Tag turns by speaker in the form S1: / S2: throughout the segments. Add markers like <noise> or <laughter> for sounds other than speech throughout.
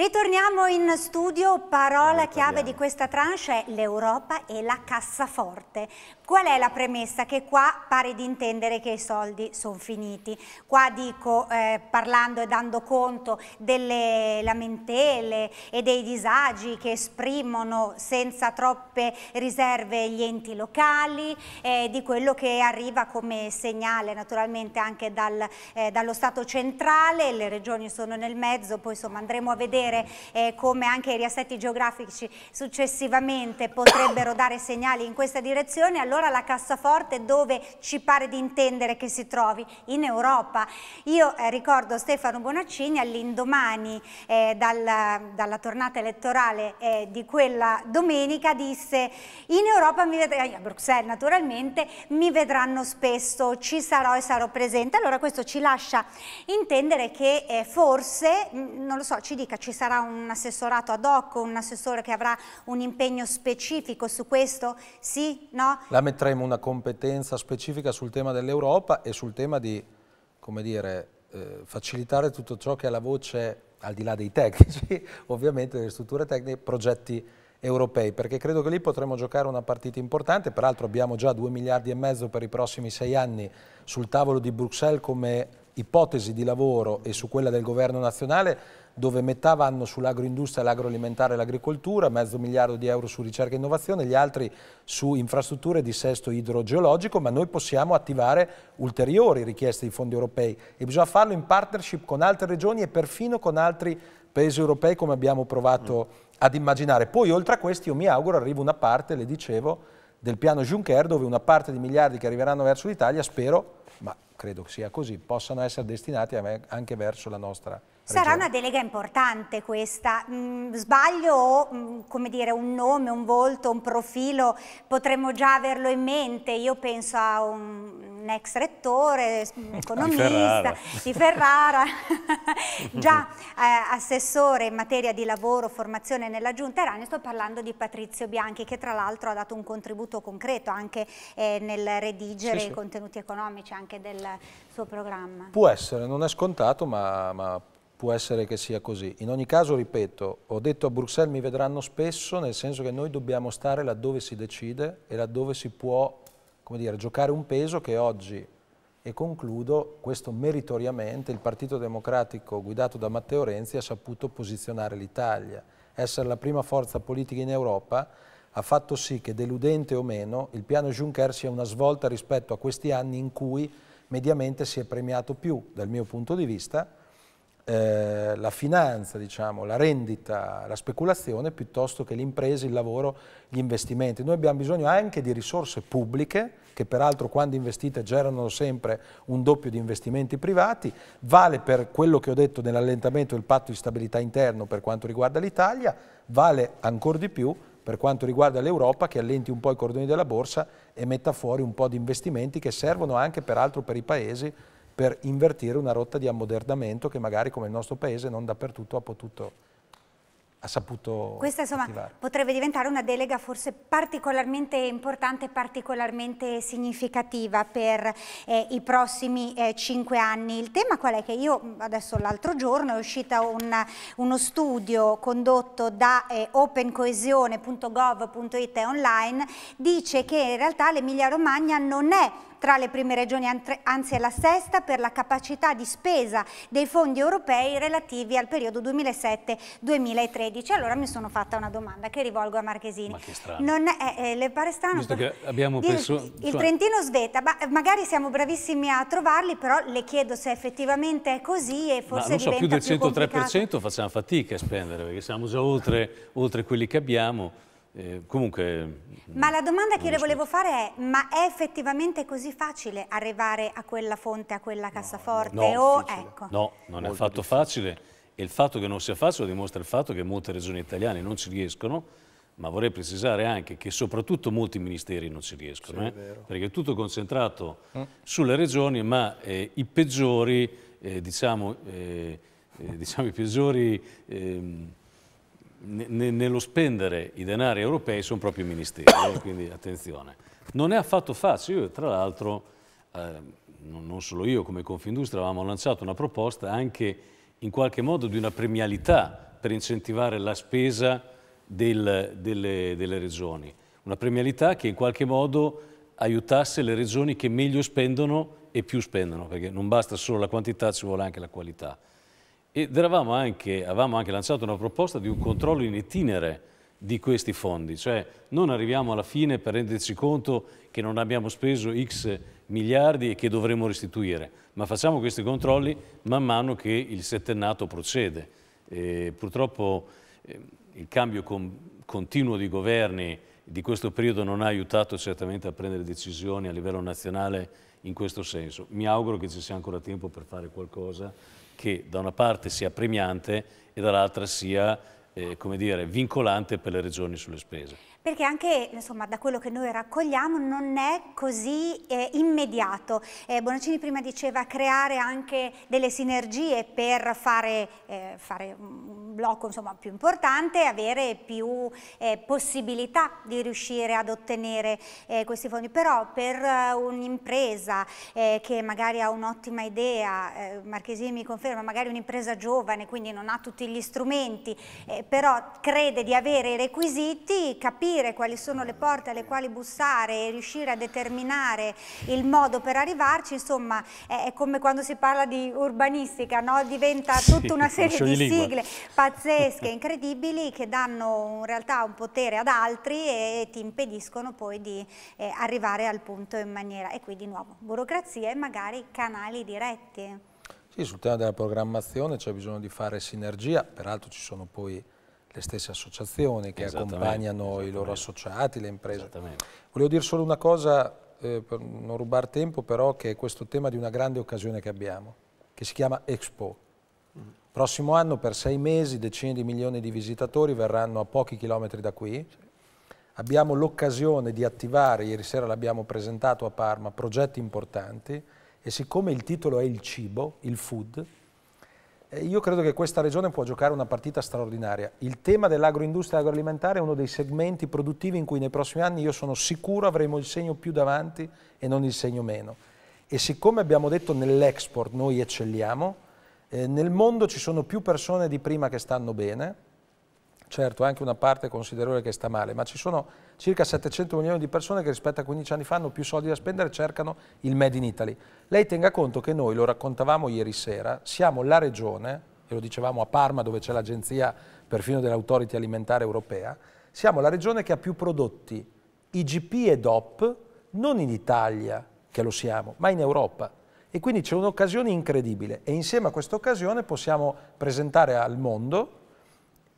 S1: Ritorniamo in studio, parola chiave di questa tranche è l'Europa e la cassaforte. Qual è la premessa? Che qua pare di intendere che i soldi sono finiti. Qua dico, eh, parlando e dando conto delle lamentele e dei disagi che esprimono senza troppe riserve gli enti locali, eh, di quello che arriva come segnale naturalmente anche dal, eh, dallo Stato centrale, le regioni sono nel mezzo, poi insomma andremo a vedere vedere eh, come anche i riassetti geografici successivamente potrebbero dare segnali in questa direzione, allora la cassaforte dove ci pare di intendere che si trovi? In Europa. Io eh, ricordo Stefano Bonaccini all'indomani eh, dalla, dalla, tornata elettorale eh, di quella domenica disse in Europa, mi vedranno, eh, a Bruxelles naturalmente, mi vedranno spesso, ci sarò e sarò presente. Allora questo ci lascia intendere che eh, forse, mm, non lo so, ci dica ci sarà sarà un assessorato ad hoc, un assessore che avrà un impegno specifico su questo? Sì? No?
S2: La metteremo una competenza specifica sul tema dell'Europa e sul tema di, come dire, eh, facilitare tutto ciò che è la voce, al di là dei tecnici, <laughs> ovviamente delle strutture tecniche, progetti europei, perché credo che lì potremo giocare una partita importante, peraltro abbiamo già 2 miliardi e mezzo per i prossimi sei anni sul tavolo di Bruxelles come ipotesi di lavoro e su quella del governo nazionale dove metà vanno sull'agroindustria, l'agroalimentare e l'agricoltura, mezzo miliardo di euro su ricerca e innovazione, gli altri su infrastrutture di sesto idrogeologico, ma noi possiamo attivare ulteriori richieste di fondi europei e bisogna farlo in partnership con altre regioni e perfino con altri paesi europei come abbiamo provato mm. ad immaginare. Poi oltre a questi io mi auguro arrivi una parte, le dicevo, del piano Juncker, dove una parte di miliardi che arriveranno verso l'Italia, spero, ma credo sia così, possano essere destinati anche verso la nostra Regione. Sarà una
S1: delega importante questa, mm, sbaglio o mm, come dire un nome, un volto, un profilo potremmo già averlo in mente, io penso a un, un ex rettore, <laughs> economista di Ferrara, <laughs> già eh, assessore in materia di lavoro, formazione nella giunta Erani, sto parlando di Patrizio Bianchi che tra l'altro ha dato un contributo concreto anche eh, nel redigere sì, sì. i contenuti economici anche del suo programma. Può
S2: essere, non è scontato ma, ma può essere che sia così. In ogni caso, ripeto, ho detto a Bruxelles mi vedranno spesso, nel senso che noi dobbiamo stare laddove si decide e laddove si può come dire, giocare un peso che oggi, e concludo, questo meritoriamente il Partito Democratico guidato da Matteo Renzi ha saputo posizionare l'Italia, essere la prima forza politica in Europa ha fatto sì che, deludente o meno, il piano Juncker sia una svolta rispetto a questi anni in cui mediamente si è premiato più, dal mio punto di vista, eh, la finanza, diciamo, la rendita, la speculazione, piuttosto che l'impresa, il lavoro, gli investimenti. Noi abbiamo bisogno anche di risorse pubbliche, che peraltro quando investite generano sempre un doppio di investimenti privati, vale per quello che ho detto nell'allentamento del patto di stabilità interno per quanto riguarda l'Italia, vale ancora di più per quanto riguarda l'Europa che allenti un po' i cordoni della borsa e metta fuori un po' di investimenti che servono anche peraltro per i paesi per invertire una rotta di ammodernamento che magari come il nostro paese non dappertutto ha potuto ha saputo Questa insomma attivare.
S1: potrebbe diventare una delega forse particolarmente importante, particolarmente significativa per eh, i prossimi eh, cinque anni. Il tema qual è? Che io adesso l'altro giorno è uscito un, uno studio condotto da eh, opencoesione.gov.it online, dice che in realtà l'Emilia Romagna non è tra le prime regioni, anzi è la sesta per la capacità di spesa dei fondi europei relativi al periodo 2007-2013. Allora mi sono fatta una domanda che rivolgo a Marchesini. Ma che strano. Non è, eh, le pare strano? Visto che abbiamo perso... Il, Trentino sveta, ma eh, magari siamo bravissimi a trovarli, però le chiedo se effettivamente è così e forse ma non so, più del 103% complicato.
S3: facciamo fatica a spendere, perché siamo già oltre, oltre quelli che abbiamo eh, comunque...
S1: Ma la domanda che le volevo fare è, ma è effettivamente così facile arrivare a quella fonte, a quella cassaforte? No, no, o, ecco. no
S3: non Molto è affatto facile e il fatto che non sia facile dimostra il fatto che molte regioni italiane non ci riescono, ma vorrei precisare anche che soprattutto molti ministeri non ci riescono, sì, eh? perché è tutto concentrato mm. sulle regioni, ma eh, i peggiori, eh, diciamo, eh, diciamo, i peggiori ehm, ne, nello spendere i denari europei sono proprio i ministeri, eh, quindi attenzione. Non è affatto facile, io tra l'altro, eh, non solo io come Confindustria, avevamo lanciato una proposta anche in qualche modo di una premialità per incentivare la spesa del, delle, delle regioni, una premialità che in qualche modo aiutasse le regioni che meglio spendono e più spendono, perché non basta solo la quantità, ci vuole anche la qualità. Ed eravamo anche, avevamo anche lanciato una proposta di un controllo in itinere di questi fondi, cioè non arriviamo alla fine per renderci conto che non abbiamo speso X miliardi e che dovremo restituire, ma facciamo questi controlli man mano che il settennato procede. E purtroppo eh, il cambio con, continuo di governi di questo periodo non ha aiutato certamente a prendere decisioni a livello nazionale in questo senso. Mi auguro che ci sia ancora tempo per fare qualcosa che da una parte sia premiante e dall'altra sia eh, dire, vincolante per le regioni sulle spese
S1: perché anche insomma, da quello che noi raccogliamo non è così eh, immediato. Eh, Bonaccini prima diceva creare anche delle sinergie per fare, eh, fare un blocco insomma, più importante, avere più eh, possibilità di riuscire ad ottenere eh, questi fondi, però per eh, un'impresa che magari ha un'ottima idea, Marchesini mi conferma, magari un'impresa giovane, quindi non ha tutti gli strumenti, però crede di avere i requisiti, capire capire quali sono le porte alle quali bussare e riuscire a determinare il modo per arrivarci, insomma è, come quando si parla di urbanistica, no? diventa tutta sì, una <laughs> serie di lingua. sigle pazzesche, <laughs> incredibili, che danno in realtà un potere ad altri e ti impediscono poi di eh, arrivare al punto in maniera, e qui di nuovo, burocrazia e magari canali diretti.
S2: Sì, sul tema della programmazione c'è bisogno di fare sinergia, peraltro ci sono poi le stesse associazioni che accompagnano i loro associati, le imprese. Volevo dire solo una cosa, eh, per non rubare tempo, però che è questo tema di una grande occasione che abbiamo, che si chiama Expo. Mm. Prossimo anno per sei mesi decine di milioni di visitatori verranno a pochi chilometri da qui. Sì. Abbiamo l'occasione di attivare, ieri sera l'abbiamo presentato a Parma, progetti importanti e siccome il titolo è il cibo, il food, eh, io credo che questa regione può giocare una partita straordinaria. Il tema dell'agroindustria agroalimentare è uno dei segmenti produttivi in cui nei prossimi anni io sono sicuro avremo il segno più davanti e non il segno meno. E siccome abbiamo detto nell'export noi eccelliamo, eh, nel mondo ci sono più persone di prima che stanno bene, certo anche una parte considerevole che sta male, ma ci sono circa 700 milioni di persone che rispetto a 15 anni fa hanno più soldi da spendere e cercano il Made in Italy. Lei tenga conto che noi, lo raccontavamo ieri sera, siamo la regione, e lo dicevamo a Parma dove c'è l'agenzia perfino dell'autority alimentare europea, siamo la regione che ha più prodotti IGP e DOP, non in Italia, che lo siamo, ma in Europa. E quindi c'è un'occasione incredibile e insieme a questa occasione possiamo presentare al mondo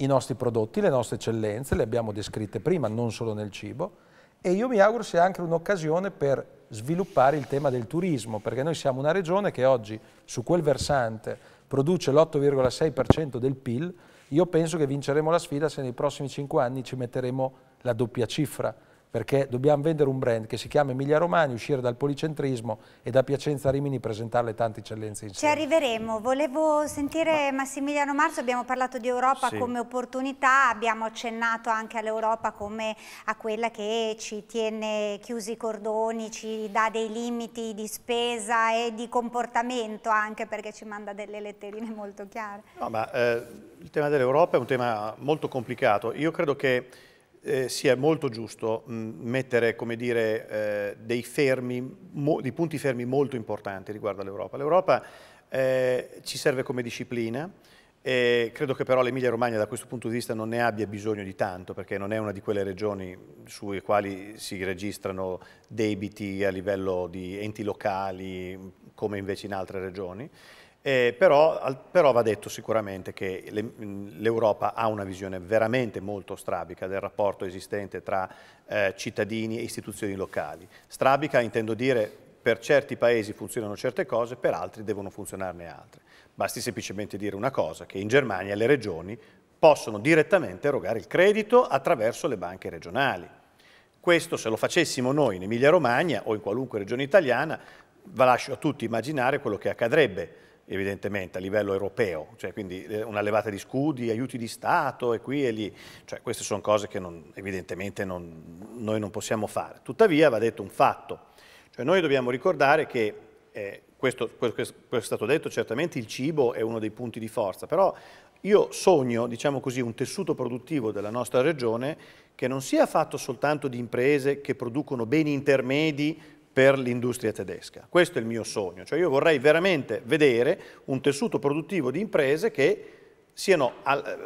S2: i nostri prodotti, le nostre eccellenze, le abbiamo descritte prima, non solo nel cibo, e io mi auguro sia anche un'occasione per sviluppare il tema del turismo, perché noi siamo una regione che oggi su quel versante produce l'8,6% del PIL, io penso che vinceremo la sfida se nei prossimi 5 anni ci metteremo la doppia cifra perché dobbiamo vendere un brand che si chiama Emilia Romagna, uscire dal policentrismo e da Piacenza a Rimini presentarle tante eccellenze insieme. Ci
S1: arriveremo, volevo sentire Ma... Massimiliano Marzo, abbiamo parlato di Europa sì. come opportunità, abbiamo accennato anche all'Europa come a quella che ci tiene chiusi i cordoni, ci dà dei limiti di spesa e di comportamento anche perché ci manda delle letterine molto chiare.
S4: No, ma, eh, il tema dell'Europa è un tema molto complicato, io credo che eh, sia molto giusto mh, mm, mettere dire, eh, dei, fermi, dei, punti fermi molto importanti riguardo all'Europa. L'Europa eh, ci serve come disciplina, e credo che però l'Emilia Romagna da questo punto di vista non ne abbia bisogno di tanto, perché non è una di quelle regioni sulle quali si registrano debiti a livello di enti locali, come invece in altre regioni. Eh, però, però, va detto sicuramente che mm, l'Europa ha una visione veramente molto strabica del rapporto esistente tra eh, cittadini e istituzioni locali. Strabica intendo dire per certi paesi funzionano certe cose, per altri devono funzionarne altre. Basti semplicemente dire una cosa, che in Germania le regioni possono direttamente erogare il credito attraverso le banche regionali. Questo se lo facessimo noi in Emilia Romagna o in qualunque regione italiana, va lascio a tutti immaginare quello che accadrebbe evidentemente a livello europeo, cioè, quindi eh, una levata di scudi, aiuti di Stato e qui e lì, cioè, queste sono cose che non, evidentemente non, noi non possiamo fare. Tuttavia va detto un fatto, cioè, noi dobbiamo ricordare che eh, questo, questo, questo, è stato detto, certamente il cibo è uno dei punti di forza, però io sogno, diciamo così, un tessuto produttivo della nostra regione che non sia fatto soltanto di imprese che producono beni intermedi per l'industria tedesca. Questo è il mio sogno, cioè io vorrei veramente vedere un tessuto produttivo di imprese che siano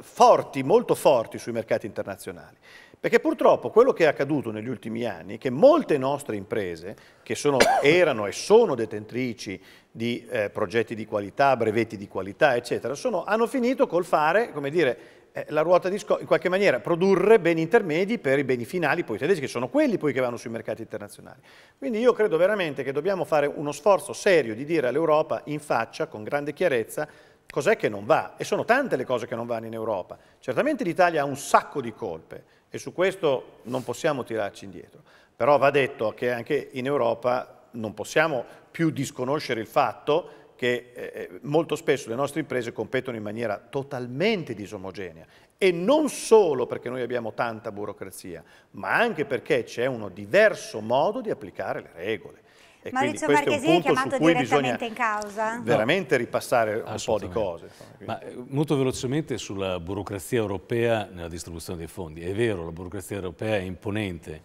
S4: forti, molto forti sui mercati internazionali. Perché purtroppo quello che è accaduto negli ultimi anni è che molte nostre imprese, che sono, erano e sono detentrici di eh, progetti di qualità, brevetti di qualità, eccetera, sono, hanno finito col fare, come dire, eh, la ruota di scopo, in qualche maniera produrre beni intermedi per i beni finali, poi tedeschi, che sono quelli poi che vanno sui mercati internazionali. Quindi io credo veramente che dobbiamo fare uno sforzo serio di dire all'Europa in faccia, con grande chiarezza, cos'è che non va. E sono tante le cose che non vanno in Europa. Certamente l'Italia ha un sacco di colpe e su questo non possiamo tirarci indietro. Però va detto che anche in Europa non possiamo più disconoscere il fatto che eh, eh, molto spesso le nostre imprese competono in maniera totalmente disomogenea e non solo perché noi abbiamo tanta burocrazia, ma anche perché c'è uno diverso modo di applicare le regole. E Maurizio Marchesini è, è chiamato direttamente in
S1: causa?
S4: Veramente ripassare un po' di cose. Ma eh,
S3: molto velocemente sulla burocrazia europea nella distribuzione dei fondi. È vero, la burocrazia europea è imponente,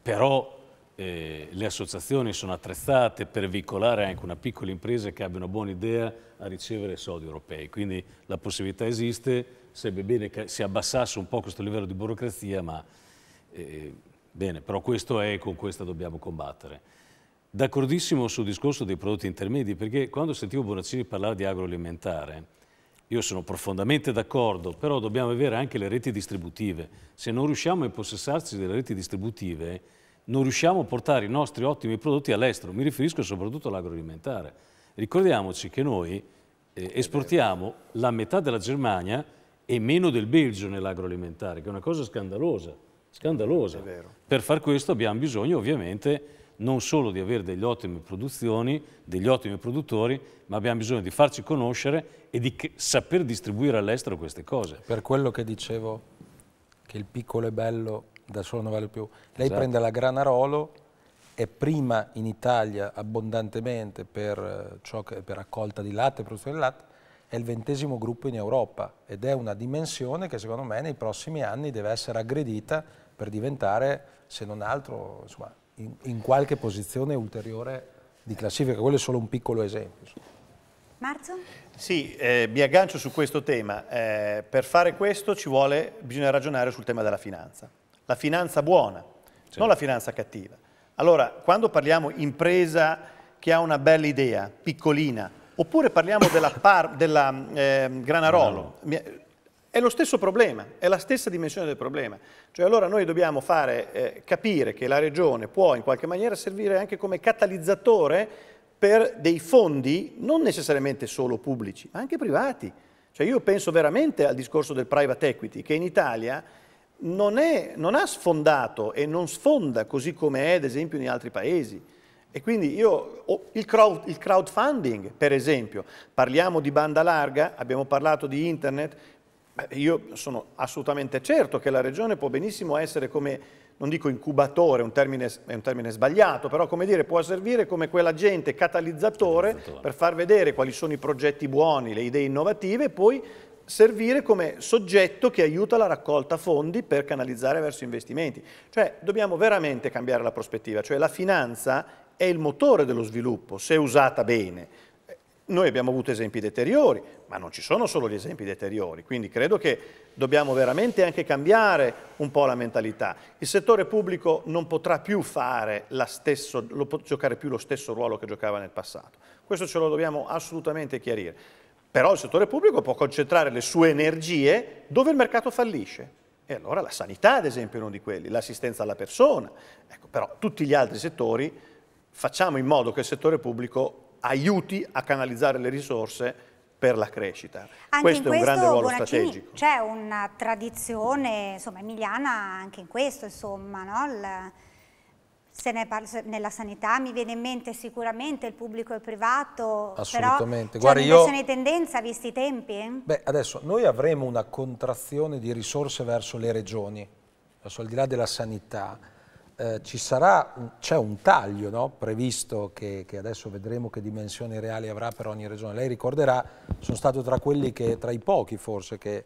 S3: però eh, le associazioni sono attrezzate per veicolare anche una piccola impresa che abbia una buona idea a ricevere soldi europei, quindi la possibilità esiste, sarebbe bene che si abbassasse un po' questo livello di burocrazia, ma eh, bene, però questo è e con questo dobbiamo combattere. D'accordissimo sul discorso dei prodotti intermedi, perché quando sentivo Bonaccini parlare di agroalimentare, io sono profondamente d'accordo, però dobbiamo avere anche le reti distributive. Se non riusciamo a impossessarci delle reti distributive, non riusciamo a portare i nostri ottimi prodotti all'estero, mi riferisco soprattutto all'agroalimentare. Ricordiamoci che noi eh, esportiamo la metà della Germania e meno del Belgio nell'agroalimentare, che è una cosa scandalosa, scandalosa. Per far questo abbiamo bisogno ovviamente non solo di avere delle ottime produzioni, degli ottimi produttori, ma abbiamo bisogno di farci conoscere e di saper distribuire all'estero queste cose.
S2: Per quello che dicevo che il piccolo e bello da solo non vale più. Lei esatto. prende la Granarolo, è prima in Italia abbondantemente per, eh, che, per raccolta di latte, produzione di latte, è il ventesimo gruppo in Europa ed è una dimensione che secondo me nei prossimi anni deve essere aggredita per diventare, se non altro, insomma, in, in, qualche posizione ulteriore di classifica. Quello è solo un piccolo esempio.
S1: Marzo?
S4: Sì, eh, mi aggancio su questo tema. Eh, per fare questo vuole, bisogna ragionare sul tema della finanza la finanza buona, certo. non la finanza cattiva. Allora, quando parliamo impresa che ha una bella idea, piccolina, oppure parliamo della, par, della eh, Granarolo, no. è lo stesso problema, è la stessa dimensione del problema. Cioè allora noi dobbiamo fare, eh, capire che la Regione può in qualche maniera servire anche come catalizzatore per dei fondi non necessariamente solo pubblici, ma anche privati. Cioè io penso veramente al discorso del private equity, che in Italia non, è, non ha sfondato e non sfonda così come è ad esempio in altri paesi. E quindi io, il, crowd, il, crowdfunding, per esempio, parliamo di banda larga, abbiamo parlato di internet, io sono assolutamente certo che la regione può benissimo essere come, non dico incubatore, un termine, è un termine sbagliato, però come dire, può servire come quell'agente catalizzatore, catalizzatore per far vedere quali sono i progetti buoni, le idee innovative e poi servire come soggetto che aiuta la raccolta fondi per canalizzare verso investimenti. Cioè dobbiamo veramente cambiare la prospettiva, cioè la finanza è il motore dello sviluppo se usata bene. Noi abbiamo avuto esempi deteriori, ma non ci sono solo gli esempi deteriori, quindi credo che dobbiamo veramente anche cambiare un po' la mentalità. Il settore pubblico non potrà più stesso, giocare più lo stesso ruolo che giocava nel passato. Questo ce lo dobbiamo assolutamente chiarire. Però il settore pubblico può concentrare le sue energie dove il mercato fallisce. E allora la sanità, ad esempio, è uno di quelli, l'assistenza alla persona. Ecco, però tutti gli altri settori facciamo in modo che il settore pubblico aiuti a canalizzare le risorse per la crescita. Anche questo, questo è un grande ruolo Bonaccini, strategico.
S1: C'è una tradizione insomma, emiliana anche in questo, insomma, no? Il se ne parla nella sanità, mi viene in mente sicuramente il pubblico e il privato, Assolutamente. però c'è una io... di tendenza visti i tempi?
S2: Beh, adesso noi avremo una contrazione di risorse verso le regioni, adesso al di là della sanità, eh, c'è un taglio no? previsto che, che, adesso vedremo che dimensioni reali avrà per ogni regione. Lei ricorderà, sono stato tra quelli che, tra i pochi forse, che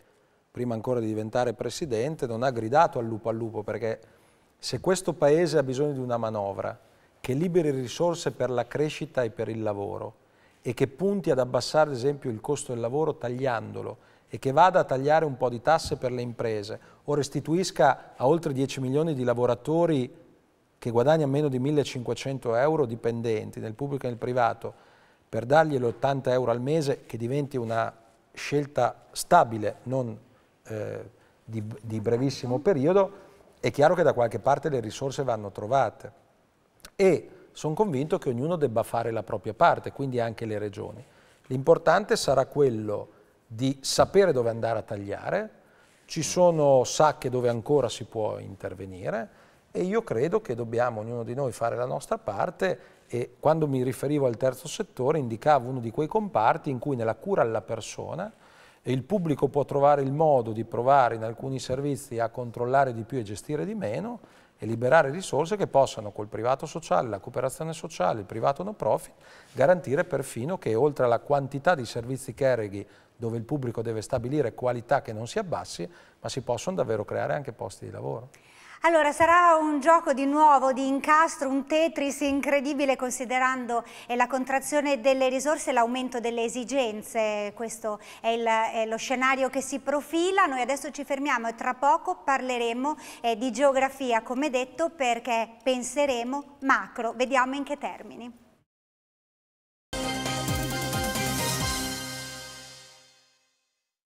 S2: prima ancora di diventare presidente non ha gridato al lupo al lupo perché se questo Paese ha bisogno di una manovra che liberi risorse per la crescita e per il lavoro e che punti ad abbassare ad esempio il costo del lavoro tagliandolo e che vada a tagliare un po' di tasse per le imprese o restituisca a oltre 10 milioni di lavoratori che guadagnano meno di 1.500 euro dipendenti nel pubblico e nel privato per dargli l'80 euro al mese che diventi una scelta stabile, non eh, di, di brevissimo periodo, è chiaro che da qualche parte le risorse vanno trovate e sono convinto che ognuno debba fare la propria parte, quindi anche le regioni. L'importante sarà quello di sapere dove andare a tagliare, ci sono sacche dove ancora si può intervenire e io credo che dobbiamo ognuno di noi fare la nostra parte e quando mi riferivo al terzo settore indicavo uno di quei comparti in cui nella cura alla persona e il pubblico può trovare il modo di provare in alcuni servizi a controllare di più e gestire di meno e liberare risorse che possano col privato sociale, la cooperazione sociale, il privato no profit, garantire perfino che oltre alla quantità di servizi che erghi dove il pubblico deve stabilire qualità che non si abbassi, ma si possono davvero creare anche posti di lavoro.
S1: Allora, sarà un gioco di nuovo di incastro, un Tetris incredibile considerando eh, la contrazione delle risorse e l'aumento delle esigenze. Questo è, il, è, lo scenario che si profila. Noi adesso ci fermiamo e tra poco parleremo eh, di geografia, come detto, perché penseremo macro. Vediamo in che termini.